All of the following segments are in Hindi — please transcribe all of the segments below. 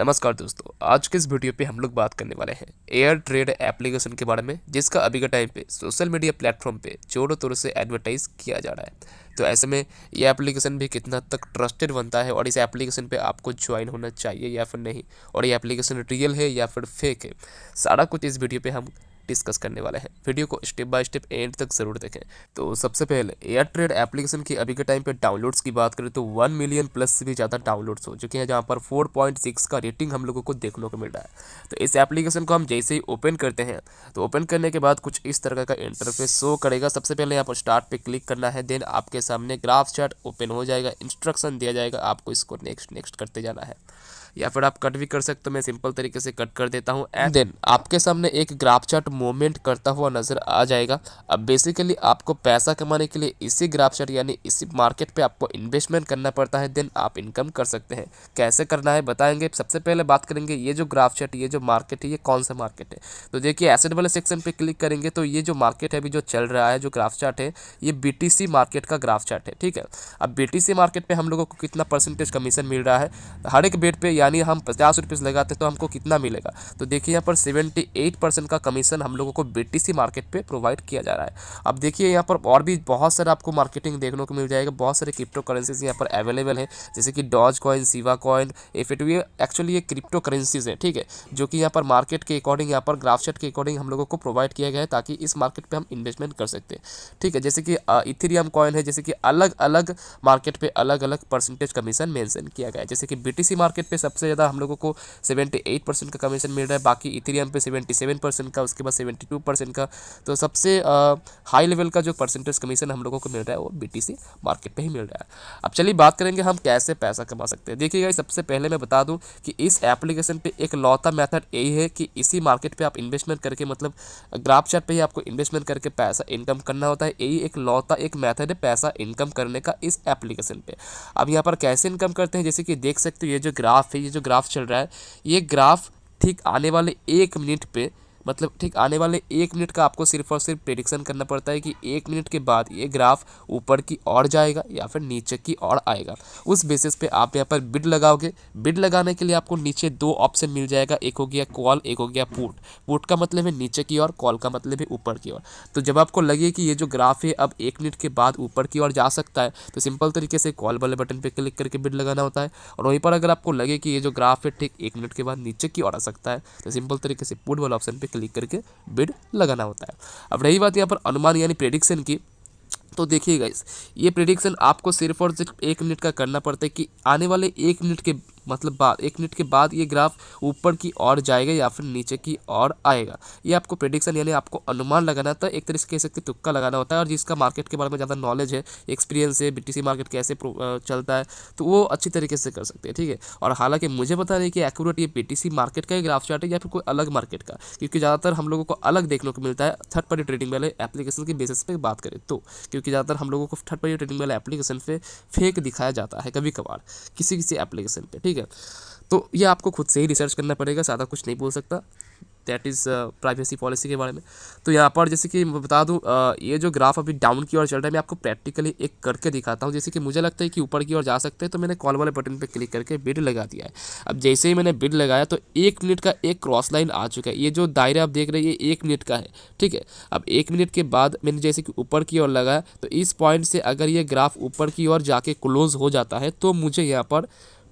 नमस्कार दोस्तों आज के इस वीडियो पे हम लोग बात करने वाले हैं एयर ट्रेड एप्लीकेशन के बारे में जिसका अभी के टाइम पे सोशल मीडिया प्लेटफॉर्म पे जोरों तोरों से एडवर्टाइज किया जा रहा है तो ऐसे में ये एप्लीकेशन भी कितना तक ट्रस्टेड बनता है और इस एप्लीकेशन पे आपको ज्वाइन होना चाहिए या फिर नहीं और ये एप्लीकेशन रियल है या फिर फेक है सारा कुछ इस वीडियो पर हम डिस्कस करने वाले हैं वीडियो को स्टेप बाय स्टेप एंड तक जरूर देखें तो सबसे पहले एयर ट्रेड एप्लीकेशन की अभी के टाइम पे डाउनलोड्स की बात करें तो वन मिलियन प्लस से भी ज़्यादा डाउनलोड्स हो चुके हैं जहाँ पर फोर पॉइंट सिक्स का रेटिंग हम लोगों को देखने को मिल रहा है तो इस एप्लीकेशन को हम जैसे ही ओपन करते हैं तो ओपन करने के बाद कुछ इस तरह का इंटरफेस शो करेगा सबसे पहले यहाँ पर स्टार्ट पे क्लिक करना है देन आपके सामने ग्राफ चार्ट ओपन हो जाएगा इंस्ट्रक्शन दिया जाएगा आपको इसको नेक्स्ट नेक्स्ट करते जाना है या फिर आप कट भी कर सकते हो मैं सिंपल तरीके से कट कर देता हूँ एंड देन आपके सामने एक ग्राफ चार्ट मूवमेंट करता हुआ नजर आ जाएगा अब बेसिकली आपको पैसा कमाने के लिए इसी ग्राफ चार्ट यानी इसी मार्केट पर आपको इन्वेस्टमेंट करना पड़ता है देन आप इनकम कर सकते हैं कैसे करना है बताएंगे सबसे पहले बात करेंगे ये जो ग्राफ चार्ट ये जो मार्केट है ये कौन सा मार्केट है तो देखिए एसेट वाले सेक्शन पर क्लिक करेंगे तो ये जो मार्केट है अभी जो चल रहा है जो ग्राफ चार्ट है ये बी मार्केट का ग्राफ चार्ट है ठीक है अब बी मार्केट पे हम लोगों को कितना परसेंटेज कमीशन मिल रहा है हर एक बेट पे यानी हम पचास रुपीज़ लगाते तो हमको कितना मिलेगा तो देखिए यहाँ पर सेवेंटी एट परसेंट का कमीशन हम लोगों को बीटीसी मार्केट पे प्रोवाइड किया जा रहा है अब देखिए यहाँ पर और भी बहुत सारा आपको मार्केटिंग देखने को मिल जाएगा बहुत सारे क्रिप्टो करेंसीज यहाँ पर अवेलेबल है जैसे कि डॉज कॉइन सीवा कॉइन एफ ये एक्चुअली ये क्रिप्टो करेंसीज हैं ठीक है जो कि यहाँ पर मार्केट के अकॉर्डिंग यहाँ पर ग्राफशेट के अकॉर्डिंग हम लोगों को प्रोवाइड किया गया है ताकि इस मार्केट पर हम इन्वेस्टमेंट कर सकते हैं ठीक है जैसे कि इथेरियम कॉइन है जैसे कि अलग अलग मार्केट पर अलग अलग परसेंटेज कमीशन मैंसन किया गया है जैसे कि बी मार्केट पर सबसे ज़्यादा हम लोगों को सेवेंटी एट परसेंट का कमीशन मिल रहा है बाकी इथेरियम पे सेवेंटी सेवन परसेंट का उसके बाद सेवेंटी टू परसेंट का तो सबसे हाई लेवल का जो परसेंटेज कमीशन हम लोगों को मिल रहा है वो बी मार्केट पर ही मिल रहा है अब चलिए बात करेंगे हम कैसे पैसा कमा सकते हैं देखिएगा सबसे पहले मैं बता दूँ कि इस एप्लीकेशन पर एक लौता मैथड यही है कि इसी मार्केट पर आप इन्वेस्टमेंट करके मतलब ग्राफ चार्ट पर ही आपको इन्वेस्टमेंट करके पैसा इनकम करना होता है यही एक लौता एक मैथड है पैसा इनकम करने का इस एप्लीकेशन पे अब यहाँ पर कैसे इनकम करते हैं जैसे कि देख सकते हो ये जो ग्राफ ये जो ग्राफ चल रहा है ये ग्राफ ठीक आने वाले एक मिनट पे मतलब ठीक आने वाले एक मिनट का आपको सिर्फ और सिर्फ प्रेडिक्शन करना पड़ता है कि एक मिनट के बाद ये ग्राफ ऊपर की ओर जाएगा या फिर नीचे की ओर आएगा उस बेसिस पे आप यहाँ पर बिड लगाओगे बिड लगाने के लिए आपको नीचे दो ऑप्शन मिल जाएगा एक हो गया कॉल एक हो गया पुट पुट का मतलब है नीचे की ओर कॉल का मतलब है ऊपर की ओर तो जब आपको लगे कि ये जो ग्राफ है अब एक मिनट के बाद ऊपर की ओर जा सकता है तो सिंपल तरीके से कॉल वाले बटन पर क्लिक करके बिड लगाना होता है और वहीं पर अगर आपको लगे कि ये जो ग्राफ है ठीक एक मिनट के बाद नीचे की ओर आ सकता है तो सिंपल तरीके से पुट वाले ऑप्शन पर क्लिक करके बिड लगाना होता है अब रही बात यहाँ पर अनुमान यानी प्रेडिक्शन की तो देखिए गाइस ये प्रिडिक्शन आपको सिर्फ और सिर्फ एक मिनट का करना पड़ता है कि आने वाले एक मिनट के मतलब बाद एक मिनट के बाद ये ग्राफ ऊपर की ओर जाएगा या फिर नीचे की ओर आएगा ये आपको प्रडिक्शन यानी आपको अनुमान लगाना था एक तरीके से कह सकते तुक्का लगाना होता है और जिसका मार्केट के बारे में ज़्यादा नॉलेज है एक्सपीरियंस है बी मार्केट कैसे चलता है तो वो अच्छी तरीके से कर सकते हैं ठीक है और हालांकि मुझे पता नहीं कि एक्यूरेट ये बी मार्केट का ही ग्राफ चार्ट है या फिर कोई अलग मार्केट का क्योंकि ज़्यादातर हम लोगों को अलग देखने को मिलता है थर्ड पार्टी ट्रेडिंग वाले एप्लीकेशन के बेसिस पर बात करें तो क्योंकि ज़्यादातर हम लोगों को थर्ड पार्टी ट्रेडिंग वाले एप्लीकेशन पर फेक दिखाया जाता है कभी कभार किसी किसी एप्लीकेशन पर ठीक है ठीक है तो ये आपको खुद से ही रिसर्च करना पड़ेगा ज़्यादा कुछ नहीं बोल सकता दैट इज़ प्राइवेसी पॉलिसी के बारे में तो यहाँ पर जैसे कि मैं बता दूँ uh, ये जो ग्राफ अभी डाउन की ओर चल रहा है मैं आपको प्रैक्टिकली एक करके दिखाता हूँ जैसे कि मुझे लगता है कि ऊपर की ओर जा सकते हैं तो मैंने कॉल वाले बटन पर क्लिक करके बिड लगा दिया है अब जैसे ही मैंने बिड लगाया तो एक मिनट का एक क्रॉस लाइन आ चुका है ये जो दायरा आप देख रहे हैं ये एक मिनट का है ठीक है अब एक मिनट के बाद मैंने जैसे कि ऊपर की ओर लगाया तो इस पॉइंट से अगर ये ग्राफ ऊपर की ओर जाके क्लोज हो जाता है तो मुझे यहाँ पर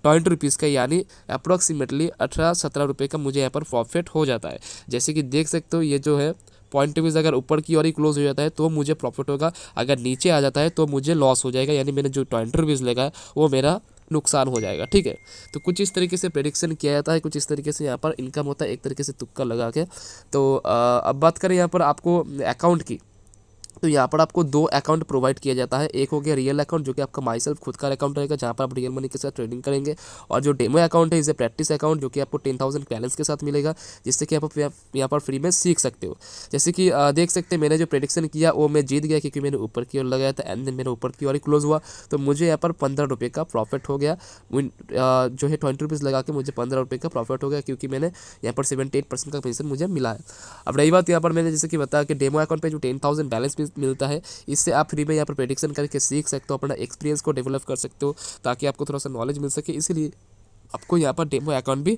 ट्वेंटी रुपीज़ का यानी अप्रोक्सीमेटली अठारह सत्रह रुपये का मुझे यहाँ पर प्रॉफिट हो जाता है जैसे कि देख सकते हो ये जो है पॉइंट वीज़ अगर ऊपर की ओर ही क्लोज हो जाता है तो मुझे प्रॉफिट होगा अगर नीचे आ जाता है तो मुझे लॉस हो जाएगा यानी मैंने जो ट्वेंटी रुपीज़ लेगा वो मेरा नुकसान हो जाएगा ठीक है तो कुछ इस तरीके से प्रेडिक्शन किया जाता है कुछ इस तरीके से यहाँ पर इनकम होता है एक तरीके से तुक्का लगा के तो आ, अब बात करें यहाँ पर आपको अकाउंट की तो यहाँ पर आपको दो अकाउंट प्रोवाइड किया जाता है एक हो गया रियल अकाउंट जो कि आपका माई सेल्फ खुद का अकाउंट रहेगा जहाँ पर आप रियल मनी के साथ ट्रेडिंग करेंगे और जो डेमो अकाउंट है इसे प्रैक्टिस अकाउंट जो कि आपको टेन थाउजेंड बैलेंस के साथ मिलेगा जिससे कि आप यहाँ पर फ्री में सीख सकते हो जैसे कि देख सकते हैं मैंने जो प्रडिक्शन किया वो मैं जीत गया क्योंकि मैंने ऊपर की ओर लगाया था एंड देन मेरे ऊपर की ओर ही क्लोज हुआ तो मुझे यहाँ पर पंद्रह रुपये का प्रॉफिट हो गया जो है ट्वेंटी रुपीज़ लगा के मुझे पंद्रह रुपये का प्रॉफिट हो गया क्योंकि मैंने यहाँ पर सेवेंटी एट परसेंट का पेंशन मुझे मिला है अब रही बात यहाँ पर मैंने जैसे कि बताया कि डेमो अकाउंट पर जो टेन थाउजेंड बैलेंस मिलता है इससे आप फ्री में यहाँ पर प्रेडिक्शन करके सीख सकते हो अपना एक्सपीरियंस को डेवलप कर सकते हो ताकि आपको थोड़ा सा नॉलेज मिल सके इसीलिए आपको यहाँ पर डेमो अकाउंट भी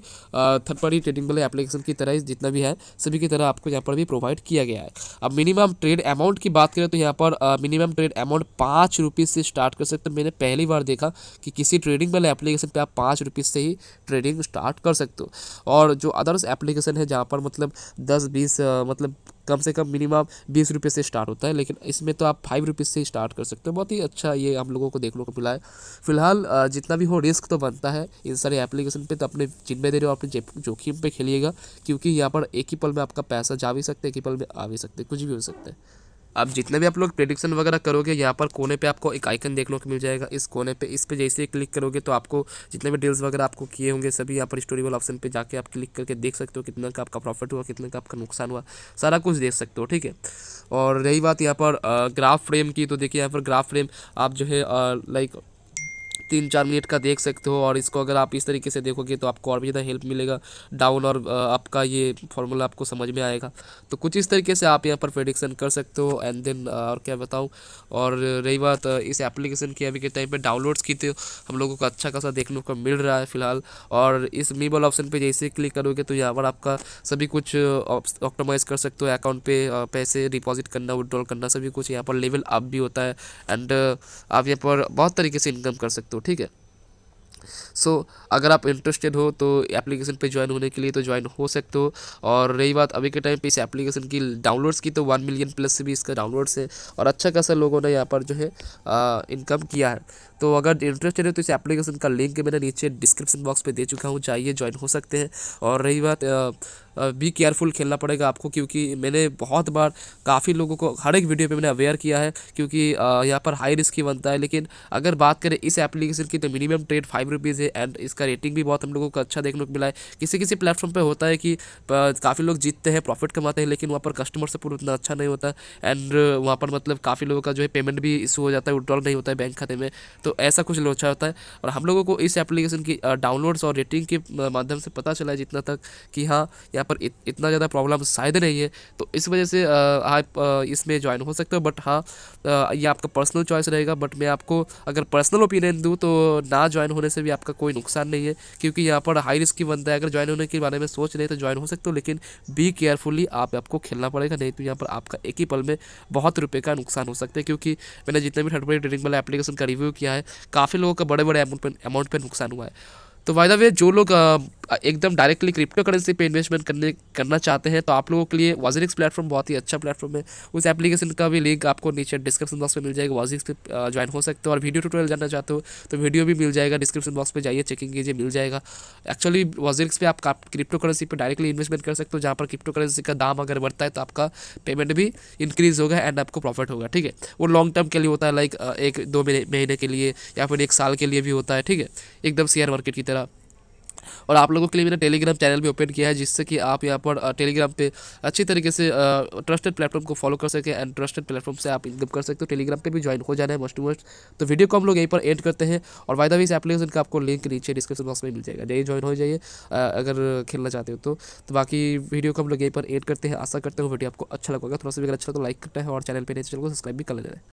थर्ड पार्टी ट्रेडिंग वाले एप्लीकेशन की तरह जितना भी है सभी की तरह आपको यहाँ पर भी प्रोवाइड किया गया है अब मिनिमम ट्रेड अमाउंट की बात करें तो यहाँ पर मिनिमम ट्रेड अमाउंट पाँच रुपीज़ से स्टार्ट कर सकते हैं मैंने पहली बार देखा कि किसी ट्रेडिंग वाले एप्लीकेशन पर आप पाँच रुपीज़ से ही ट्रेडिंग स्टार्ट कर सकते हो और जो अदर्स एप्लीकेशन है जहाँ पर मतलब दस बीस मतलब कम से कम मिनिमम बीस रुपये से स्टार्ट होता है लेकिन इसमें तो आप फाइव रुपीज़ से स्टार्ट कर सकते हो बहुत ही अच्छा ये हम लोगों को देखने को मिला है फिलहाल जितना भी हो रिस्क तो बनता है इन सारे एप्लीकेशन पर तो अपने दे रहे हो अपने जोखिम पर खेलिएगा क्योंकि यहाँ पर एक ही पल में आपका पैसा जा भी सकते हैं एक ही पल में आ भी सकते कुछ भी हो सकता है अब जितने भी आप लोग प्रिडिक्शन वगैरह करोगे यहाँ पर कोने पे आपको एक आइकन देखने को मिल जाएगा इस कोने पे इस पे जैसे ही क्लिक करोगे तो आपको जितने भी डील्स वगैरह आपको किए होंगे सभी यहाँ पर स्टोरी वाल ऑप्शन पे जाके आप क्लिक करके देख सकते हो कितना का आपका प्रॉफिट हुआ कितना का आपका नुकसान हुआ सारा कुछ देख सकते हो ठीक है और रही बात यहाँ पर ग्राफ फ्रेम की तो देखिए यहाँ पर ग्राफ फ्रेम आप जो है लाइक तीन चार मिनट का देख सकते हो और इसको अगर आप इस तरीके से देखोगे तो आपको और भी ज़्यादा हेल्प मिलेगा डाउन और आपका ये फॉर्मूला आपको समझ में आएगा तो कुछ इस तरीके से आप यहाँ पर प्रडिक्शन कर सकते हो एंड देन और क्या बताऊँ और रही बात इस एप्लीकेशन की अभी के टाइम पर डाउनलोड्स की तो हम लोगों को अच्छा खासा देखने को मिल रहा है फिलहाल और इस मी ऑप्शन पर जैसे क्लिक करोगे तो यहाँ पर आपका सभी कुछ ऑप्टोमाइज़ कर सकते हो अकाउंट पे पैसे डिपॉजिट करना विड्रॉल करना सभी कुछ यहाँ पर लेवल अप भी होता है एंड आप यहाँ पर बहुत तरीके से इनकम कर सकते हो तो ठीक है सो so, अगर आप इंटरेस्टेड हो तो एप्लीकेशन पे ज्वाइन होने के लिए तो ज्वाइन हो सकते हो और रही बात अभी के टाइम पे इस एप्लीकेशन की डाउनलोड्स की तो वन मिलियन प्लस से भी इसका डाउनलोड्स है और अच्छा खासा लोगों ने यहाँ पर जो है इनकम किया है तो अगर इंटरेस्टेड है तो इस एप्लीकेशन का लिंक मैंने नीचे डिस्क्रिप्शन बॉक्स में दे चुका हूँ चाहिए ज्वाइन हो सकते हैं और रही बात बी केयरफुल खेलना पड़ेगा आपको क्योंकि मैंने बहुत बार काफ़ी लोगों को हर एक वीडियो पे मैंने अवेयर किया है क्योंकि यहाँ पर हाई रिस्क ही बनता है लेकिन अगर बात करें इस एप्लीकेशन की तो मिनिमम ट्रेड फाइव रुपीज़ है एंड इसका रेटिंग भी बहुत हम लोगों को अच्छा देखने को मिला है किसी किसी प्लेटफॉर्म पर होता है कि काफ़ी लोग जीतते हैं प्रॉफिट कमाते हैं लेकिन वहाँ पर कस्टमर सपोर्ट उतना अच्छा नहीं होता एंड वहाँ पर मतलब काफ़ी लोगों का जो है पेमेंट भी इशू हो जाता है विड्रॉल नहीं होता है बैंक खाते में तो तो ऐसा कुछ लोचा होता है और हम लोगों को इस एप्लीकेशन की डाउनलोड्स और रेटिंग के माध्यम से पता चला है जितना तक कि हाँ यहाँ पर इत, इतना ज़्यादा प्रॉब्लम शायद नहीं है तो इस वजह से आप इसमें ज्वाइन हो सकते हो बट हाँ ये आपका पर्सनल चॉइस रहेगा बट मैं आपको अगर पर्सनल ओपिनियन दूँ तो ना ज्वाइन होने से भी आपका कोई नुकसान नहीं है क्योंकि यहाँ पर हाई रिस्क की बनता है अगर ज्वाइन होने के बारे में सोच रहे तो ज्वाइन हो सकते हो लेकिन बी केयरफुली आप आपको खेलना पड़ेगा नहीं तो यहाँ पर आपका एक ही पल में बहुत रुपये का नुकसान हो सकता है क्योंकि मैंने जितने भी थर्ड पार्टी ट्रेडिंग वाला एप्लीकेशन का रिव्यू किया है है काफ़ी लोगों का बड़े बड़े अमाउंट पर नुकसान हुआ है तो वायदा वे जो लोग एकदम डायरेक्टली क्रिप्टो करेंसी पे इन्वेस्टमेंट करने करना चाहते हैं तो आप लोगों के लिए वाजिनिक्स प्लेटफॉर्म बहुत ही अच्छा प्लेटफॉर्म है उस एप्लीकेशन का भी लिंक आपको नीचे डिस्क्रिप्शन बॉक्स में मिल जाएगा वाजिनिक्स पे ज्वाइन हो सकते हो और वीडियो ट्यूटोरियल जानना चाहते हो तो वीडियो भी मिल जाएगा डिस्क्रिप्शन बॉक्स में जाइए चेकिंग कीजिए मिल जाएगा एक्चुअली वाजिनिक्स पर आप क्रिप्टो करेंसी पर डायरेक्टली इन्वेस्टमेंट कर सकते हो जहाँ पर क्रिप्टो करेंसी का दाम अगर बढ़ता है तो आपका पेमेंट भी इंक्रीज होगा एंड आपको प्रॉफिट होगा ठीक है वो लॉन्ग टर्म के लिए होता है लाइक एक दो महीने के लिए या फिर एक साल के लिए भी होता है ठीक है एकदम शेयर मार्केट की तरह और आप लोगों के लिए मैंने टेलीग्राम चैनल भी ओपन किया है जिससे कि आप यहाँ पर टेलीग्राम पे अच्छी तरीके से ट्रस्टेड प्लेटफॉर्म को फॉलो कर सके एंड ट्रस्टेड प्लेटफॉर्म से आप इनकम कर सकते हो टेलीग्राम पर भी ज्वाइन हो जाना है मोस्ट टू मोस्ट तो वीडियो को हम लोग यहीं पर एड करते हैं और वायदा भी इस एप्लीकेशन का आपको लिंक नीचे डिस्क्रिप्शन बॉक्स में मिल जाएगा यही ज्वाइन हो जाइए अगर खेलना चाहते हो तो, तो बाकी वीडियो को हम लोग यहीं पर एड करते हैं आशा करते हो वीडियो आपको अच्छा लगेगा थोड़ा सा भी अगर अच्छा तो लाइक करता है और चैनल पर चैनल को सब्सक्राइब भी कर लेना है